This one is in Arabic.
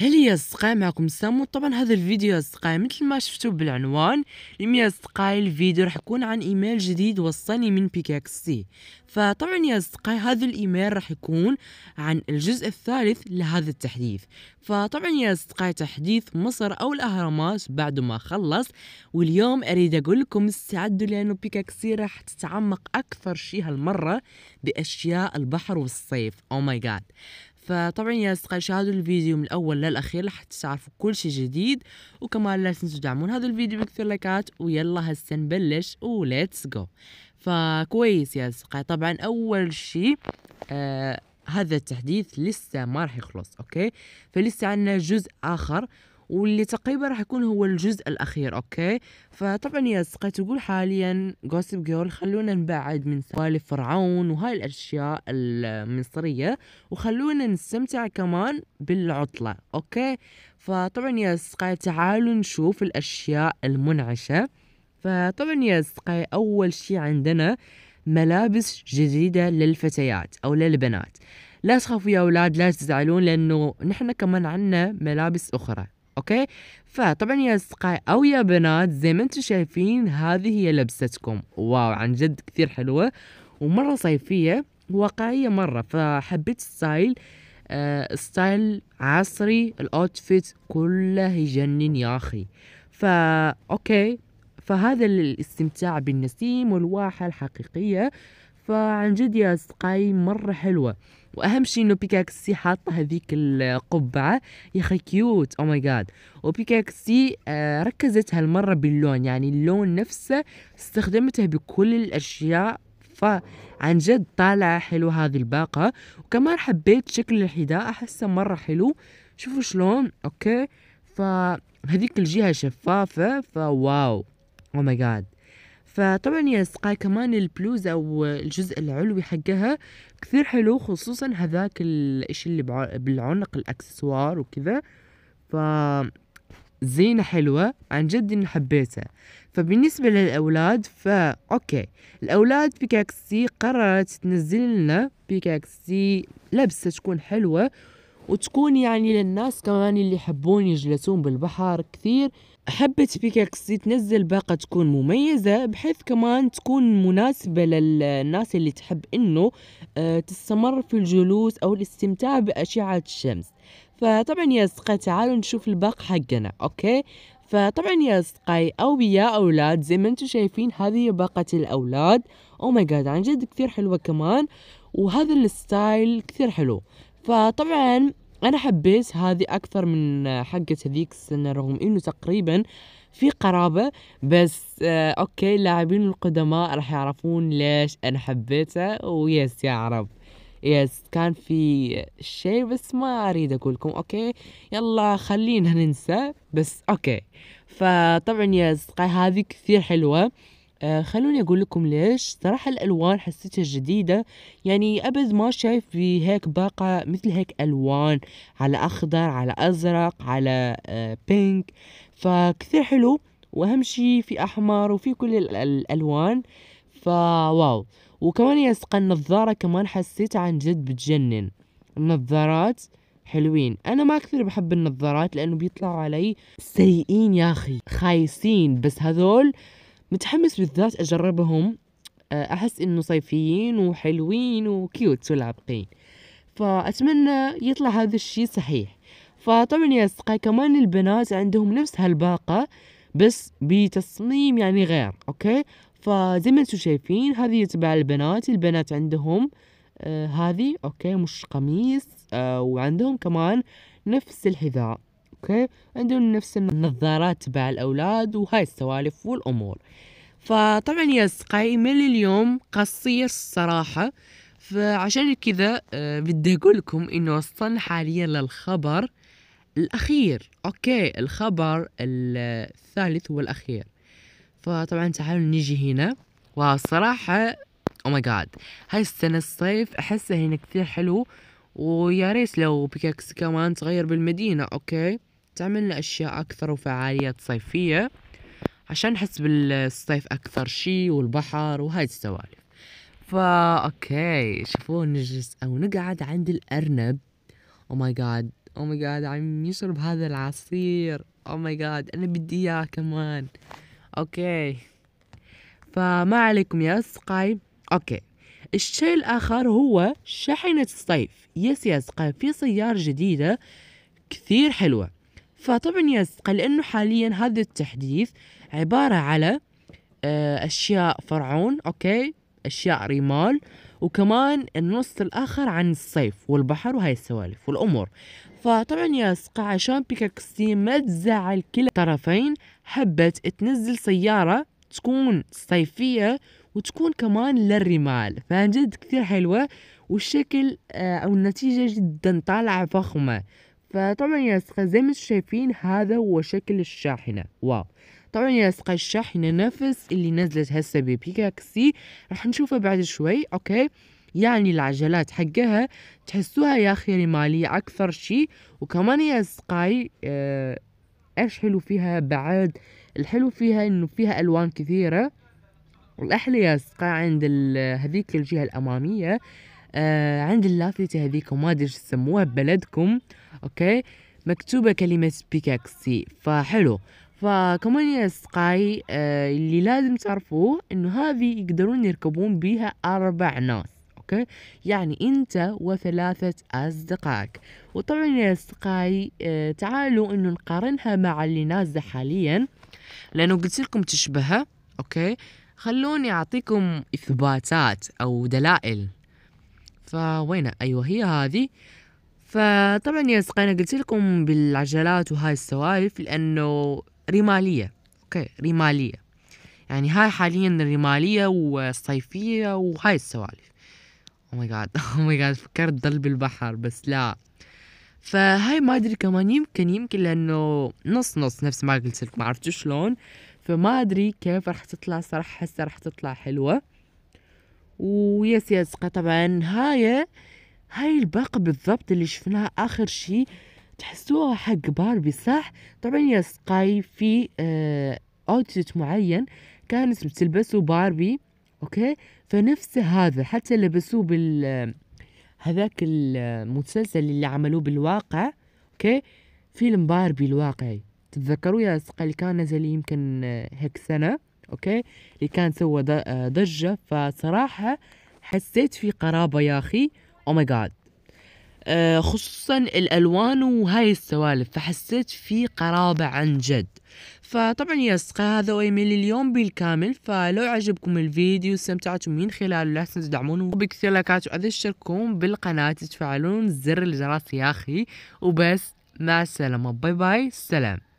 هل هي اصدقاء معكم سامو طبعا هذا الفيديو اصدقاء مثل ما شفتوا بالعنوان يا اصدقائي الفيديو راح يكون عن ايميل جديد وصلني من بيكاكسي فطبعا يا اصدقائي هذا الايميل راح يكون عن الجزء الثالث لهذا التحديث فطبعا يا اصدقائي تحديث مصر او الاهرامات بعد ما خلص واليوم اريد اقول لكم استعدوا لانه بيكاكسي راح تتعمق اكثر شيء هالمره باشياء البحر والصيف او ماي جاد فطبعا يا اصدقائي شاهدوا الفيديو من الاول للاخير راح تعرفوا كل شيء جديد وكمان لا تنسوا تدعمون هذا الفيديو بكثير لايكات ويلا هسه نبلش وليتس جو فكويس يا اصدقائي طبعا اول شيء آه هذا التحديث لسه ما راح يخلص اوكي فلسه عندنا جزء اخر واللي تقريبا راح يكون هو الجزء الاخير اوكي فطبعا يا تقول حاليا جوسب جيرل خلونا نبعد من سوالف فرعون وهاي الاشياء المصريه وخلونا نستمتع كمان بالعطله اوكي فطبعا يا اصدقاء تعالوا نشوف الاشياء المنعشه فطبعا يا اصدقاء اول شي عندنا ملابس جديدة للفتيات أو للبنات لا تخافوا يا أولاد لا تزعلون لأنه نحن كمان عنا ملابس أخرى اوكي فطبعا يا اصدقائي او يا بنات زي ما انتم شايفين هذه هي لبستكم واو عن جد كثير حلوه ومره صيفيه واقعيه مره فحبيت ستايل آه ستايل عصري الاوتفيت كله يجنن يا اخي فا اوكي فهذا الاستمتاع بالنسيم والواحة الحقيقية فعن جد يا أصدقائي مرة حلوة واهم شيء انه بيكاكسي حاطه هذيك القبعه يا اخي كيوت او ماي جاد وبيكاكسي آه ركزت هالمره باللون يعني اللون نفسه استخدمته بكل الاشياء فعن جد طالعة حلو هذه الباقة وكمان حبيت شكل الحذاء أحسه مرة حلو شوفوا شلون أوكي فهذيك الجهة شفافة فواو أو ماي جاد فطبعا يا سقاي كمان البلوزة أو الجزء العلوي حقها كثير حلو خصوصا هذاك الإشي اللي بالعنق الأكسسوار وكذا ف زينة حلوة عن جد اني حبيتها فبالنسبة للأولاد فا أوكي الأولاد بيكاكسي قررت تنزل لنا بيكاكسي لبسة تكون حلوة وتكون يعني للناس كمان اللي يحبون يجلسون بالبحر كثير حبت فيك بيكاكس تنزل باقة تكون مميزة بحيث كمان تكون مناسبة للناس اللي تحب انه آه، تستمر في الجلوس او الاستمتاع بأشعة الشمس فطبعا يا أصدقائي تعالوا نشوف الباق حقنا اوكي فطبعا يا أصدقائي أو يا أولاد زي ما انتم شايفين هذه باقة الأولاد أو ماي جاد عن جد كثير حلوة كمان وهذا الستايل كثير حلو فطبعا انا حبيت هذه اكثر من حقة هذيك السنه رغم انه تقريبا في قرابة بس آه اوكي اللاعبين القدماء راح يعرفون ليش انا حبيته ويس يا عرب يس كان في شيء بس ما اريد اقول لكم اوكي يلا خلينا ننسى بس اوكي فطبعا يس هذه كثير حلوة آه خلوني أقول لكم ليش صراحة الألوان حسيتها جديدة يعني أبد ما شايف في هيك باقة مثل هيك ألوان على أخضر على أزرق على آه بينك فكثير حلو وأهم شي في أحمر وفي كل الألوان فواو وكمان يا اسقى النظارة كمان حسيت عن جد بتجنن النظارات حلوين انا ما كثير بحب النظارات لانه بيطلعوا علي سيئين يا اخي خايسين بس هذول متحمس بالذات أجربهم آه، أحس إنه صيفيين وحلوين وكيوت والعبقين فأتمنى يطلع هذا الشي صحيح فطبعا يا أصدقائي كمان البنات عندهم نفس هالباقة بس بتصميم يعني غير أوكي فزي ما انتم شايفين هذه تبع البنات البنات عندهم آه هذه أوكي مش قميص آه وعندهم كمان نفس الحذاء اوكي عندهم نفس النظارات تبع الاولاد وهاي السوالف والامور فطبعا يا قائمة اليوم قصير الصراحة فعشان كذا آه، بدي أقول لكم إنه وصلنا حاليا للخبر الأخير أوكي الخبر الثالث والأخير فطبعا تعالوا نجي هنا والصراحة او oh ماي جاد هاي السنة الصيف أحسه هنا كثير حلو ويا ريت لو بيكاكس كمان تغير بالمدينة أوكي لنا أشياء أكثر وفعاليات صيفية عشان نحس بالصيف أكثر شي والبحر وهاي السوالف فا أوكي شوفوا نجلس أو نقعد عند الأرنب أو ماي جاد أو ماي جاد عم يشرب هذا العصير أو ماي جاد أنا بدي إياه كمان أوكي فما عليكم يا اصدقائي أوكي الشيء الآخر هو شحنة الصيف يس يا اصدقائي في سيارة جديدة كثير حلوة فطبعا يثقل لأنه حاليا هذا التحديث عبارة على آه، أشياء فرعون أوكي أشياء رمال وكمان النص الآخر عن الصيف والبحر وهاي السوالف والأمور فطبعا يا سقا عشان بيكاكسي ما تزعل كلا الطرفين حبت تنزل سيارة تكون صيفية وتكون كمان للرمال فعن جد كثير حلوة والشكل آه، أو النتيجة جدا طالعة فخمة فطبعا يا أصدقاء زي ما شايفين هذا هو شكل الشاحنة واو طبعا يا أصدقاء الشاحنة نفس اللي نزلت هسه ببيكاكسي راح نشوفها بعد شوي أوكي يعني العجلات حقها تحسوها يا أخي رمالية أكثر شي وكمان يا أصدقائي آه، إيش حلو فيها بعد الحلو فيها إنه فيها ألوان كثيرة والأحلى يا أصدقائي عند هذيك الجهة الأمامية آه عند اللافتة هذيك وما ادري تسموها ببلدكم اوكي مكتوبة كلمة بيكاكسي فحلو فكمان يا سقاي آه اللي لازم تعرفوه انه هذه يقدرون يركبون بيها اربع ناس اوكي يعني انت وثلاثة اصدقائك وطبعا يا اصدقائي آه تعالوا انه نقارنها مع اللي نازلة حاليا لانه قلت لكم تشبهها اوكي خلوني اعطيكم اثباتات او دلائل فوين ايوه هي هذه فطبعا يا اصدقائي انا قلت لكم بالعجلات وهاي السوالف لانه رماليه اوكي رماليه يعني هاي حاليا الرماليه والصيفيه وهاي السوالف او ماي جاد او ماي جاد فكرت ضل بالبحر بس لا فهاي ما ادري كمان يمكن يمكن لانه نص نص نفس ما قلت لكم عرفتوا شلون فما ادري كيف راح تطلع صراحه هسه راح تطلع حلوه ويا سياسقة طبعا هاي هاي الباقة بالضبط اللي شفناها آخر شي تحسوها حق باربي صح طبعا يا سقاي في آه اوتيت معين كانت بتلبسه باربي اوكي فنفس هذا حتى لبسوه بال هذاك المسلسل اللي عملوه بالواقع اوكي فيلم باربي الواقعي تتذكروا يا سقاي اللي كان نزل يمكن آه، هيك سنه اوكي اللي كان سوى آه، ضجه فصراحه حسيت في قرابه يا اخي او ماي جاد خصوصا الالوان وهاي السوالف فحسيت في قرابه عن جد فطبعا يا اصدقاء هذا ويميل اليوم بالكامل فلو عجبكم الفيديو استمتعتم من خلاله لا تنسوا تدعمونه وبكثير لايكات واذا بالقناه تفعلون زر الجرس يا اخي وبس مع السلامه باي باي سلام